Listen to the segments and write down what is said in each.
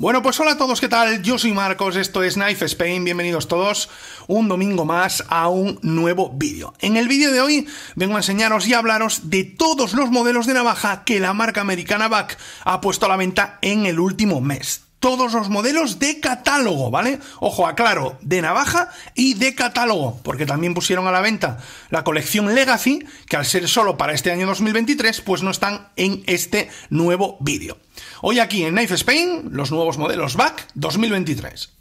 Bueno, pues hola a todos, ¿qué tal? Yo soy Marcos, esto es Knife Spain, bienvenidos todos un domingo más a un nuevo vídeo. En el vídeo de hoy vengo a enseñaros y a hablaros de todos los modelos de navaja que la marca americana VAC ha puesto a la venta en el último mes todos los modelos de catálogo, ¿vale? Ojo, aclaro, de navaja y de catálogo, porque también pusieron a la venta la colección Legacy, que al ser solo para este año 2023, pues no están en este nuevo vídeo. Hoy aquí en Knife Spain, los nuevos modelos Back 2023.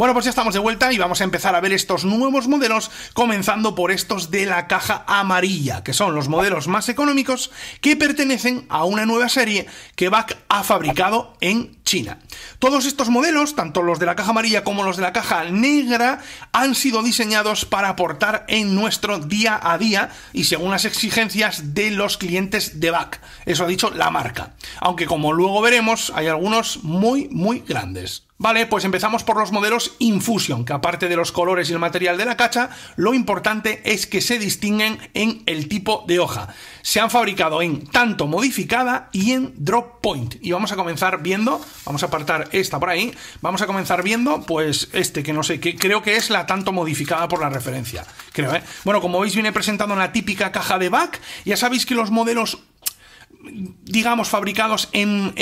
Bueno, pues ya estamos de vuelta y vamos a empezar a ver estos nuevos modelos, comenzando por estos de la caja amarilla, que son los modelos más económicos que pertenecen a una nueva serie que BAC ha fabricado en China. Todos estos modelos, tanto los de la caja amarilla como los de la caja negra, han sido diseñados para aportar en nuestro día a día y según las exigencias de los clientes de back. Eso ha dicho la marca. Aunque como luego veremos, hay algunos muy, muy grandes. Vale, pues empezamos por los modelos Infusion, que aparte de los colores y el material de la cacha, lo importante es que se distinguen en el tipo de hoja. Se han fabricado en tanto modificada y en drop point. Y vamos a comenzar viendo Vamos a apartar esta por ahí. Vamos a comenzar viendo, pues, este que no sé, que creo que es la tanto modificada por la referencia. Creo, ¿eh? Bueno, como veis, viene presentado la típica caja de back. Ya sabéis que los modelos digamos, fabricados en,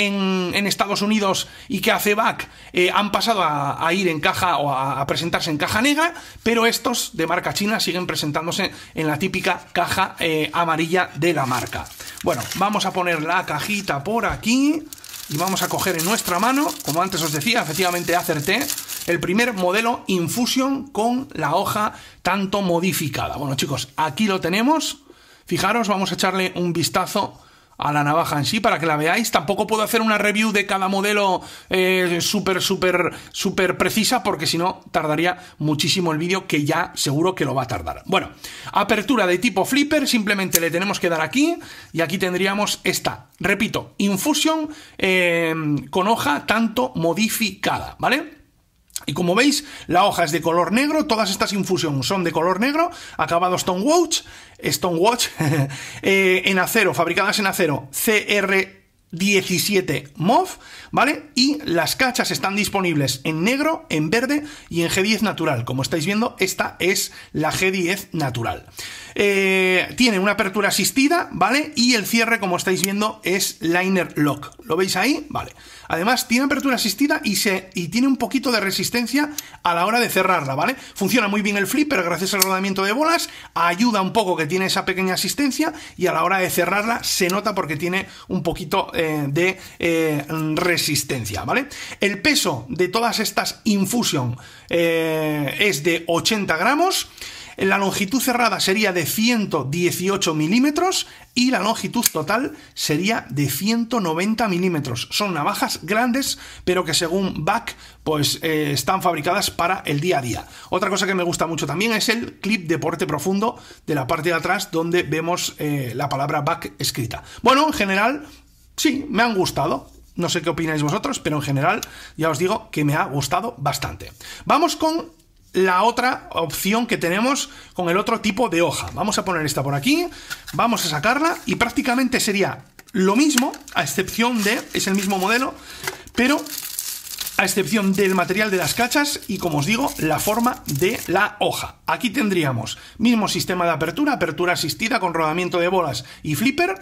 Estados Unidos y que hace back eh, han pasado a, ir en caja o a, presentarse en caja negra, pero estos de marca china siguen presentándose en la típica caja eh, amarilla de la marca. Bueno, vamos a poner la cajita por aquí y vamos a coger en nuestra mano, como antes os decía, efectivamente acerté, el primer modelo Infusion con la hoja tanto modificada. Bueno chicos, aquí lo tenemos. Fijaros, vamos a echarle un vistazo a la navaja en sí para que la veáis. Tampoco puedo hacer una review de cada modelo eh, súper, súper, súper precisa porque si no tardaría muchísimo el vídeo que ya seguro que lo va a tardar. Bueno, apertura de tipo flipper, simplemente le tenemos que dar aquí y aquí tendríamos esta, repito, infusion eh, con hoja tanto modificada, ¿vale? Y como veis, la hoja es de color negro, todas estas infusiones son de color negro, acabado Stonewatch, Stone Watch eh, en acero, fabricadas en acero CR17 MOV, ¿vale? Y las cachas están disponibles en negro, en verde y en G10 natural. Como estáis viendo, esta es la G10 natural. Eh, tiene una apertura asistida, ¿vale? Y el cierre, como estáis viendo, es liner lock. ¿Lo veis ahí? Vale. Además, tiene apertura asistida y, se, tiene un poquito de resistencia a la hora de cerrarla, ¿vale? Funciona muy bien el flip, pero gracias al rodamiento de bolas ayuda un poco que tiene esa pequeña asistencia y a la hora de cerrarla se nota porque tiene un poquito eh, de eh, resistencia, ¿vale? El peso de todas estas infusion eh, es de 80 gramos. La longitud cerrada sería de 118 milímetros y la longitud total sería de 190 milímetros. Son navajas grandes, pero que según Back, pues eh, están fabricadas para el día a día. Otra cosa que me gusta mucho también es el clip de porte profundo de la parte de atrás donde vemos eh, la palabra Back escrita. Bueno, en general, sí, me han gustado. No sé qué opináis vosotros, pero en general ya os digo que me ha gustado bastante. Vamos con la otra opción que tenemos con el otro tipo de hoja. Vamos a poner esta por aquí, vamos a sacarla y prácticamente sería lo mismo, a excepción de, es el mismo modelo, pero a excepción del material de las cachas y, como os digo, la forma de la hoja. Aquí tendríamos mismo sistema de apertura, apertura asistida con rodamiento de bolas y flipper.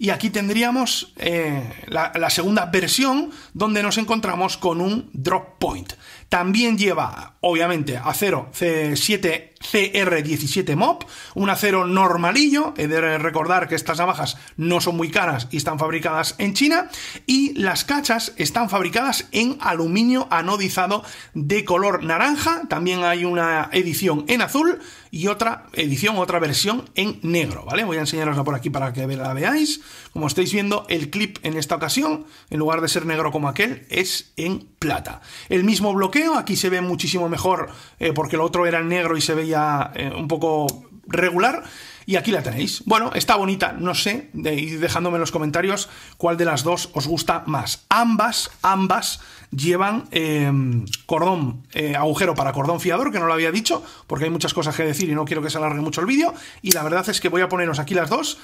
Y aquí tendríamos eh, la segunda versión donde nos encontramos con un drop point. También lleva, obviamente, acero C7 CR17 MOP, un acero normalillo, he de recordar que estas navajas no son muy caras y están fabricadas en China, y las cachas están fabricadas en aluminio anodizado de color naranja, también hay una edición en azul y otra edición, otra versión en negro, ¿vale? Voy a enseñarosla por aquí para que la veáis. Como estáis viendo, el clip en esta ocasión, en lugar de ser negro como aquel, es en plata. El mismo bloque Aquí se ve muchísimo mejor eh, porque lo otro era negro y se veía eh, un poco regular. Y aquí la tenéis. Bueno, está bonita, no sé, de, dejándome en los comentarios cuál de las dos os gusta más. Ambas, ambas llevan em, cordón, eh, agujero para cordón fiador, que no lo había dicho, porque hay muchas cosas que decir y no quiero que se alargue mucho el vídeo. Y la verdad es que voy a poneros aquí las dos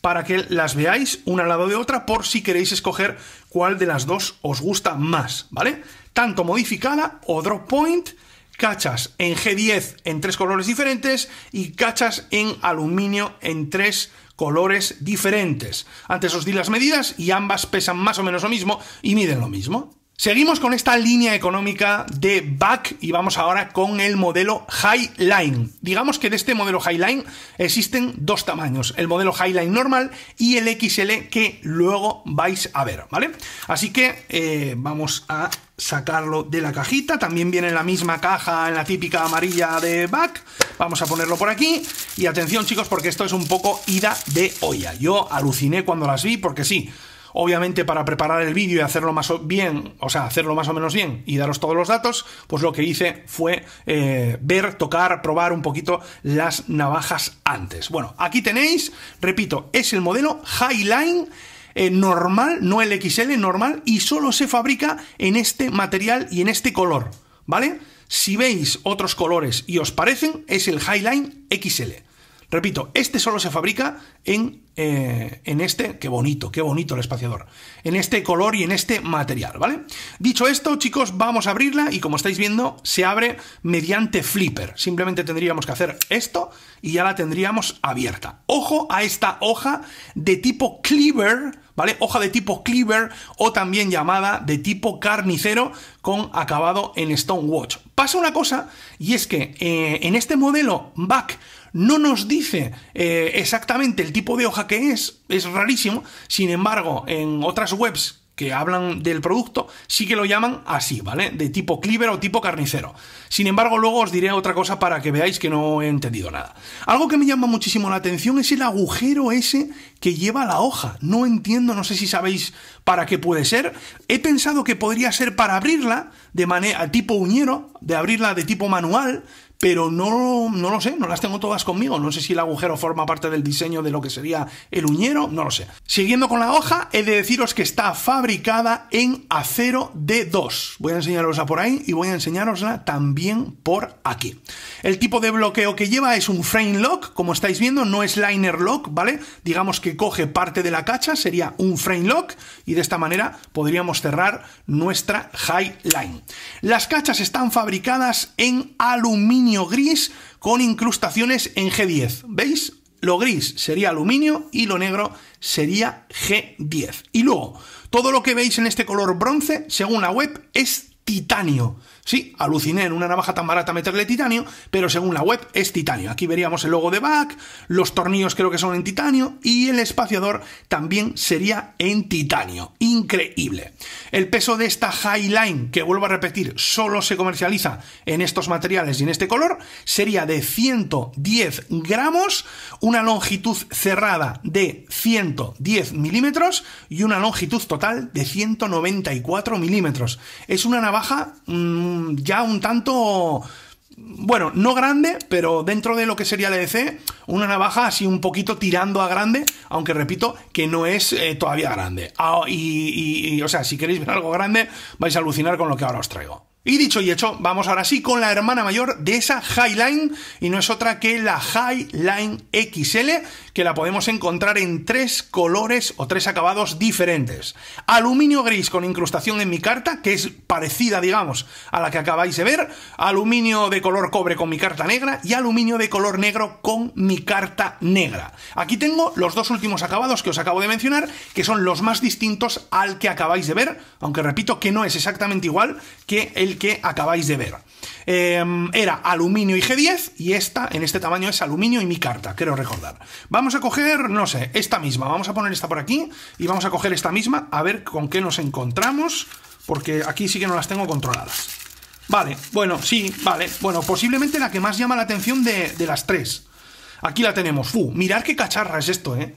para que las veáis una al lado de otra por si queréis escoger cuál de las dos os gusta más, ¿vale? tanto modificada o drop point, cachas en G10 en tres colores diferentes y cachas en aluminio en tres colores diferentes. Antes os di las medidas y ambas pesan más o menos lo mismo y miden lo mismo. Seguimos con esta línea económica de back y vamos ahora con el modelo Highline. Digamos que de este modelo Highline existen dos tamaños, el modelo Highline normal y el XL que luego vais a ver, ¿vale? Así que eh, vamos a sacarlo de la cajita, también viene en la misma caja, en la típica amarilla de back, vamos a ponerlo por aquí, y atención chicos porque esto es un poco ida de olla, yo aluciné cuando las vi porque sí, Obviamente para preparar el vídeo y hacerlo más o bien, o sea, hacerlo más o menos bien y daros todos los datos, pues lo que hice fue eh, ver, tocar, probar un poquito las navajas antes. Bueno, aquí tenéis, repito, es el modelo Highline eh, normal, no el XL, normal, y solo se fabrica en este material y en este color, ¿vale? Si veis otros colores y os parecen, es el Highline XL. Repito, este solo se fabrica en eh, en este, qué bonito, qué bonito el espaciador, en este color y en este material, ¿vale? Dicho esto, chicos, vamos a abrirla y como estáis viendo, se abre mediante flipper. Simplemente tendríamos que hacer esto y ya la tendríamos abierta. Ojo a esta hoja de tipo cleaver, ¿vale? Hoja de tipo cleaver o también llamada de tipo carnicero con acabado en stone watch, Pasa una cosa y es que eh, en este modelo back no nos dice eh, exactamente el tipo de hoja que es, es rarísimo, sin embargo, en otras webs que hablan del producto, sí que lo llaman así, ¿vale? De tipo cleaver o tipo carnicero. Sin embargo, luego os diré otra cosa para que veáis que no he entendido nada. Algo que me llama muchísimo la atención es el agujero ese que lleva la hoja. No entiendo, no sé si sabéis para qué puede ser. He pensado que podría ser para abrirla de manera tipo uñero, de abrirla de tipo manual, pero no, no lo sé, no las tengo todas conmigo. No sé si el agujero forma parte del diseño de lo que sería el uñero, no lo sé. Siguiendo con la hoja, he de deciros que está fabricada en acero D2. Voy a enseñarosla por ahí y voy a enseñarosla también por aquí. El tipo de bloqueo que lleva es un frame lock, como estáis viendo, no es liner lock, ¿vale? Digamos que coge parte de la cacha sería un frame lock y de esta manera podríamos cerrar nuestra high line. Las cachas están fabricadas en aluminio gris con incrustaciones en G10. ¿Veis? Lo gris sería aluminio y lo negro sería G10. Y luego, todo lo que veis en este color bronce, según la web, es titanio. Sí, aluciné en una navaja tan barata meterle titanio, pero según la web es titanio. Aquí veríamos el logo de Bach, los tornillos creo que son en titanio y el espaciador también sería en titanio. Increíble. El peso de esta Highline, que vuelvo a repetir, solo se comercializa en estos materiales y en este color, sería de 110 gramos, una longitud cerrada de 110 milímetros y una longitud total de 194 milímetros. Es una navaja... Mm, ya un tanto bueno, no grande, pero dentro de lo que sería la EDC, una navaja así un poquito tirando a grande, aunque repito que no es eh, todavía grande. Ah, y, o sea, si queréis ver algo grande, vais a alucinar con lo que ahora os traigo. Y dicho y hecho, vamos ahora sí con la hermana mayor de esa Highline, y no es otra que la Highline XL, que la podemos encontrar en tres colores o tres acabados diferentes. Aluminio gris con incrustación en mi carta, que es parecida, digamos, a la que acabáis de ver. Aluminio de color cobre con mi carta negra y aluminio de color negro con mi carta negra. Aquí tengo los dos últimos acabados que os acabo de mencionar, que son los más distintos al que acabáis de ver, aunque repito que no es exactamente igual que el que acabáis de ver. Em, era aluminio y G10 y esta, en este tamaño, es aluminio y mi carta, quiero recordar. Vamos a coger, no sé, esta misma. Vamos a poner esta por aquí y vamos a coger esta misma a ver con qué nos encontramos, porque aquí sí que no las tengo controladas. Vale, bueno, sí, vale. Bueno, posiblemente la que más llama la atención de, las tres. Aquí la tenemos. Fu, mirar qué cacharra es esto, ¿eh?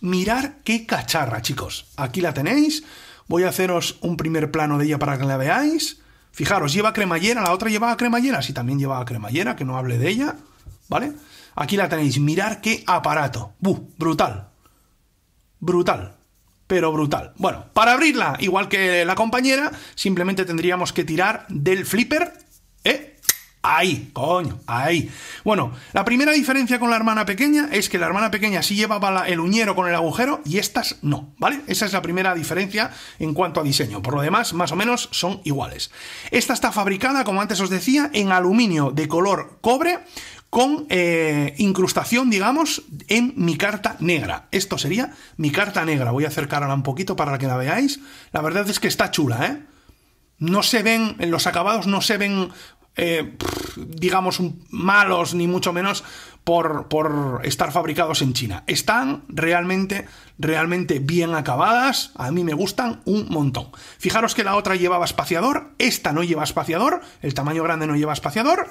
Mirar qué cacharra, chicos. Aquí la tenéis. Voy a haceros un primer plano de ella para que la veáis. Fijaros, lleva cremallera, la otra llevaba cremallera, si también llevaba cremallera, que no hable de ella, ¿vale? Aquí la tenéis, mirar qué aparato. ¡Buh! Brutal. Brutal. Pero brutal. Bueno, para abrirla, igual que la compañera, simplemente tendríamos que tirar del flipper, ¿eh? Ahí, ¡Coño! ahí. Bueno, la primera diferencia con la hermana pequeña es que la hermana pequeña sí llevaba el uñero con el agujero y estas no, ¿vale? Esa es la primera diferencia en cuanto a diseño. Por lo demás, más o menos son iguales. Esta está fabricada, como antes os decía, en aluminio de color cobre con eh, incrustación, digamos, en mi carta negra. Esto sería mi carta negra. Voy a acercarla un poquito para que la veáis. La verdad es que está chula, ¿eh? no se ven, en los acabados no se ven eh, digamos, malos ni mucho menos por, estar fabricados en China. Están realmente, realmente bien acabadas. A mí me gustan un montón. Fijaros que la otra llevaba espaciador, esta no lleva espaciador, el tamaño grande no lleva espaciador.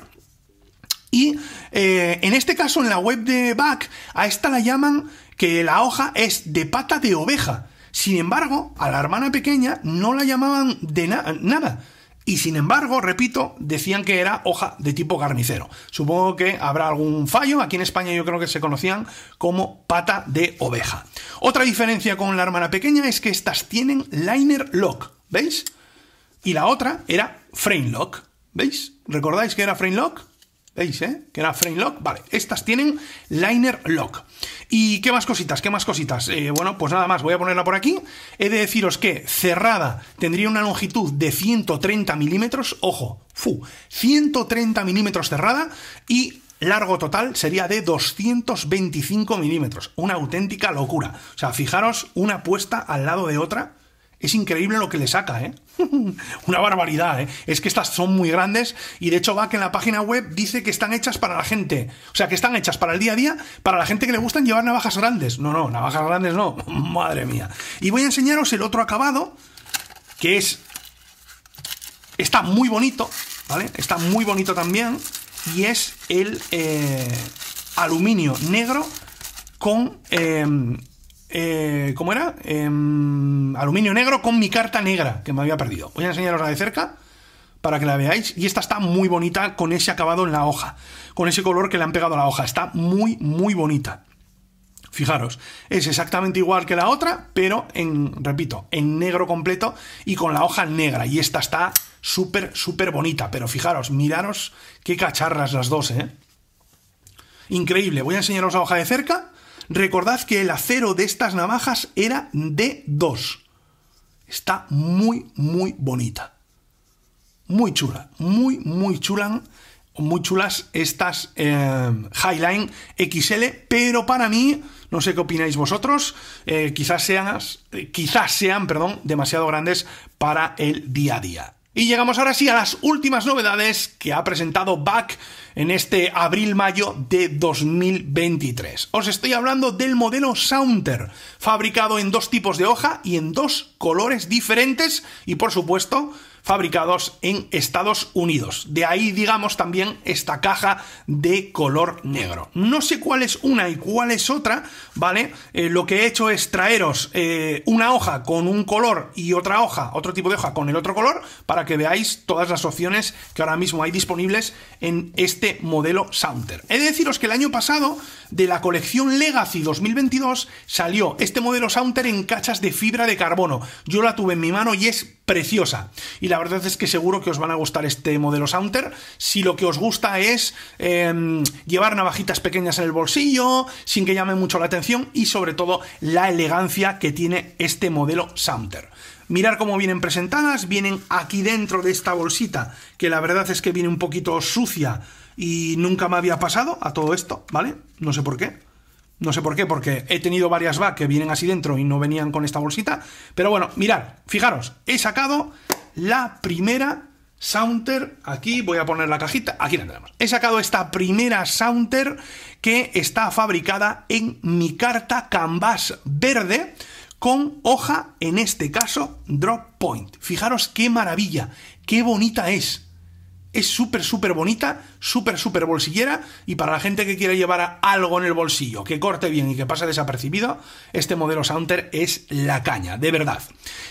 Y eh, en este caso, en la web de Back, a esta la llaman que la hoja es de pata de oveja. Sin embargo, a la hermana pequeña no la llamaban de nada. Y sin embargo, repito, decían que era hoja de tipo carnicero. Supongo que habrá algún fallo. Aquí en España yo creo que se conocían como pata de oveja. Otra diferencia con la hermana pequeña es que estas tienen liner lock, ¿veis? Y la otra era frame lock, ¿veis? ¿Recordáis que era frame lock? ¿Veis, eh? Que era frame lock. Vale, estas tienen liner lock. ¿Y qué más cositas? ¿Qué más cositas? Eh, bueno, pues nada más, voy a ponerla por aquí. He de deciros que cerrada tendría una longitud de 130 milímetros. Ojo, fu, 130 milímetros cerrada y largo total sería de 225 milímetros. Una auténtica locura. O sea, fijaros una puesta al lado de otra es increíble lo que le saca, ¿eh? Una barbaridad, ¿eh? Es que estas son muy grandes y de hecho va que en la página web dice que están hechas para la gente. O sea, que están hechas para el día a día, para la gente que le gustan llevar navajas grandes. No, no, navajas grandes no. Madre mía. Y voy a enseñaros el otro acabado, que es... Está muy bonito, ¿vale? Está muy bonito también. Y es el eh, aluminio negro con... Eh, eh, ¿cómo era? Em, aluminio negro con mi carta negra que me había perdido. Voy a enseñaros la de cerca para que la veáis. Y esta está muy bonita con ese acabado en la hoja, con ese color que le han pegado a la hoja. Está muy, muy bonita. Fijaros, es exactamente igual que la otra, pero en, repito, en negro completo y con la hoja negra. Y esta está súper, súper bonita. Pero fijaros, miraros qué cacharras las dos, ¿eh? Increíble. Voy a enseñaros la hoja de cerca Recordad que el acero de estas navajas era D2. Está muy, muy bonita. Muy chula, muy, muy chulan, muy chulas estas em, Highline XL, pero para mí, no sé qué opináis vosotros, eh, quizás, sean, quizás sean perdón, demasiado grandes para el día a día. Y llegamos ahora sí a las últimas novedades que ha presentado Back en este abril-mayo de 2023. Os estoy hablando del modelo Saunter, fabricado en dos tipos de hoja y en dos colores diferentes y por supuesto fabricados en Estados Unidos. De ahí, digamos, también esta caja de color negro. No sé cuál es una y cuál es otra, ¿vale? Eh, lo que he hecho es traeros eh, una hoja con un color y otra hoja, otro tipo de hoja con el otro color, para que veáis todas las opciones que ahora mismo hay disponibles en este este modelo Saunter. He de deciros que el año pasado, de la colección Legacy 2022, salió este modelo Saunter en cachas de fibra de carbono. Yo la tuve en mi mano y es preciosa. Y la verdad es que seguro que os van a gustar este modelo Saunter. Si lo que os gusta es em, llevar navajitas pequeñas en el bolsillo, sin que llame mucho la atención y sobre todo la elegancia que tiene este modelo Saunter. Mirar cómo vienen presentadas, vienen aquí dentro de esta bolsita, que la verdad es que viene un poquito sucia y nunca me había pasado a todo esto, ¿vale? No sé por qué. No sé por qué, porque he tenido varias VAC que vienen así dentro y no venían con esta bolsita. Pero bueno, mirad, fijaros, he sacado la primera Sounder, aquí voy a poner la cajita, aquí la tenemos. He sacado esta primera Sounder que está fabricada en mi carta canvas verde con hoja, en este caso, drop point. Fijaros qué maravilla, qué bonita es. Es súper, súper bonita, súper, súper bolsillera y para la gente que quiere llevar algo en el bolsillo, que corte bien y que pase desapercibido, este modelo sounder es la caña, de verdad.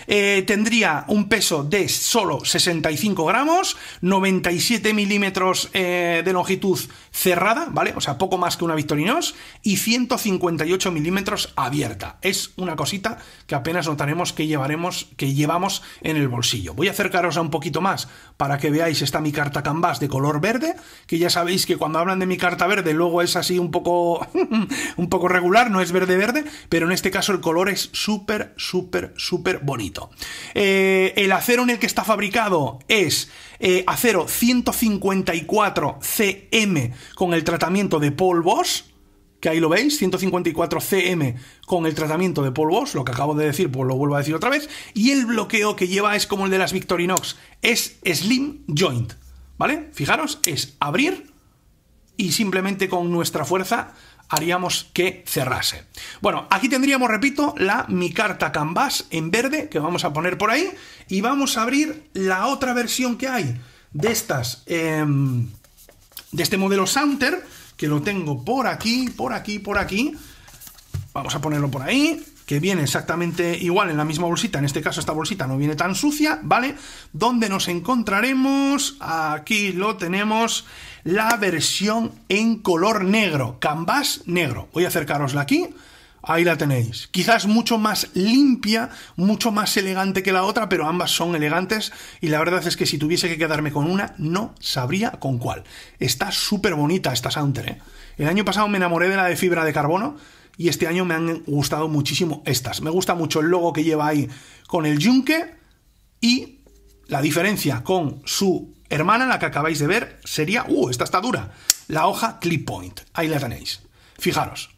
Eh, tendría un peso de solo 65 gramos, 97 milímetros eh, de longitud cerrada, ¿vale? O sea, poco más que una Victorinox y 158 milímetros abierta. Es una cosita que apenas notaremos que llevaremos, que llevamos en el bolsillo. Voy a acercaros a un poquito más para que veáis, está mi carta canvas de color verde, que ya sabéis que cuando hablan de mi carta verde luego es así un poco, un poco regular, no es verde verde, pero en este caso el color es súper, súper, súper bonito. Eh, el acero en el que está fabricado es eh, acero 154 CM con el tratamiento de polvos, que ahí lo veis, 154 CM con el tratamiento de polvos, lo que acabo de decir, pues lo vuelvo a decir otra vez, y el bloqueo que lleva es como el de las Victorinox, es Slim Joint. ¿Vale? Fijaros, es abrir y simplemente con nuestra fuerza haríamos que cerrase. Bueno, aquí tendríamos, repito, la mi carta canvas en verde que vamos a poner por ahí y vamos a abrir la otra versión que hay de estas, em, de este modelo saunter, que lo tengo por aquí, por aquí, por aquí. Vamos a ponerlo por ahí que viene exactamente igual en la misma bolsita, en este caso esta bolsita no viene tan sucia, ¿vale? Donde nos encontraremos, aquí lo tenemos, la versión en color negro, canvas negro. Voy a acercarosla aquí, ahí la tenéis. Quizás mucho más limpia, mucho más elegante que la otra, pero ambas son elegantes y la verdad es que si tuviese que quedarme con una, no sabría con cuál. Está súper bonita esta Saunter, ¿eh? El año pasado me enamoré de la de fibra de carbono, y este año me han gustado muchísimo estas. Me gusta mucho el logo que lleva ahí con el yunque y la diferencia con su hermana, la que acabáis de ver, sería, uh, esta está dura, la hoja Clip Point. Ahí la tenéis. Fijaros.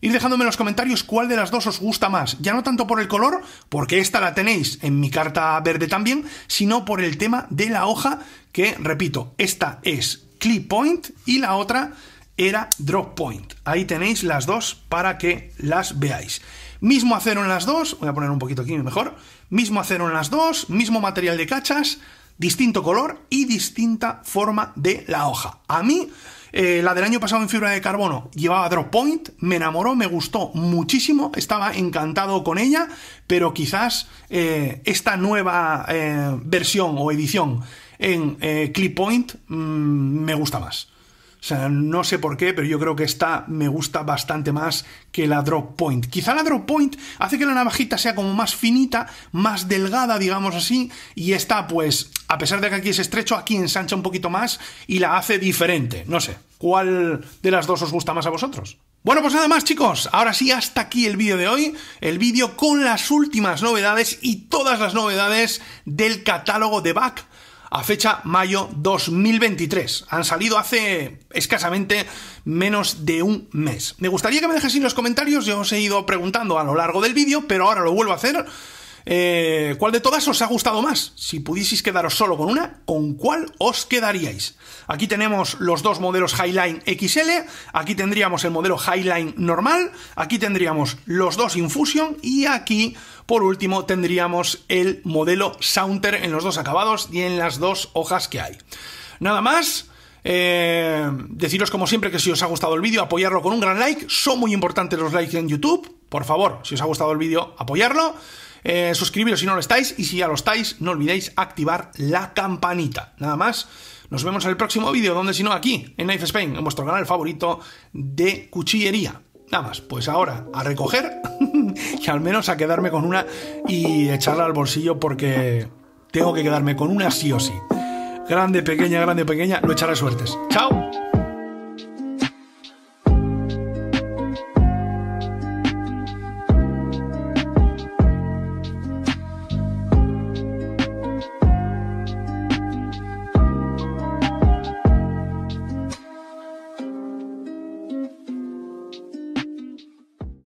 Ir dejándome en los comentarios cuál de las dos os gusta más, ya no tanto por el color, porque esta la tenéis en mi carta verde también, sino por el tema de la hoja que, repito, esta es Clip Point y la otra era Drop Point. Ahí tenéis las dos para que las veáis. Mismo acero en las dos, voy a poner un poquito aquí mejor. Mismo acero en las dos, mismo material de cachas, distinto color y distinta forma de la hoja. A mí, eh, la del año pasado en fibra de carbono llevaba Drop Point, me enamoró, me gustó muchísimo, estaba encantado con ella, pero quizás eh, esta nueva eh, versión o edición en Clip Point mm, me gusta más. O sea, no sé por qué, pero yo creo que esta me gusta bastante más que la drop point. Quizá la drop point hace que la navajita sea como más finita, más delgada, digamos así, y esta pues, a pesar de que aquí es estrecho, aquí ensancha un poquito más y la hace diferente. No sé, ¿cuál de las dos os gusta más a vosotros? Bueno, pues nada más chicos, ahora sí hasta aquí el vídeo de hoy, el vídeo con las últimas novedades y todas las novedades del catálogo de Back a fecha mayo 2023. Han salido hace escasamente menos de un mes. Me gustaría que me dejes en los comentarios, yo os he ido preguntando a lo largo del vídeo, pero ahora lo vuelvo a hacer eh, ¿Cuál de todas os ha gustado más? Si pudieseis quedaros solo con una, ¿con cuál os quedaríais? Aquí tenemos los dos modelos Highline XL, aquí tendríamos el modelo Highline normal, aquí tendríamos los dos Infusion y aquí, por último, tendríamos el modelo Sounder en los dos acabados y en las dos hojas que hay. Nada más. Eh, deciros como siempre que si os ha gustado el vídeo, apoyarlo con un gran like. Son muy importantes los likes en YouTube. Por favor, si os ha gustado el vídeo, apoyarlo. Eh, suscribiros si no lo estáis y si ya lo estáis, no olvidéis activar la campanita. Nada más. Nos vemos en el próximo vídeo, donde si no aquí, en Knife Spain, en vuestro canal favorito de cuchillería. Nada más, pues ahora a recoger y al menos a quedarme con una y echarla al bolsillo porque tengo que quedarme con una sí o sí. Grande, pequeña, grande, pequeña, lo echaré suertes. ¡Chao!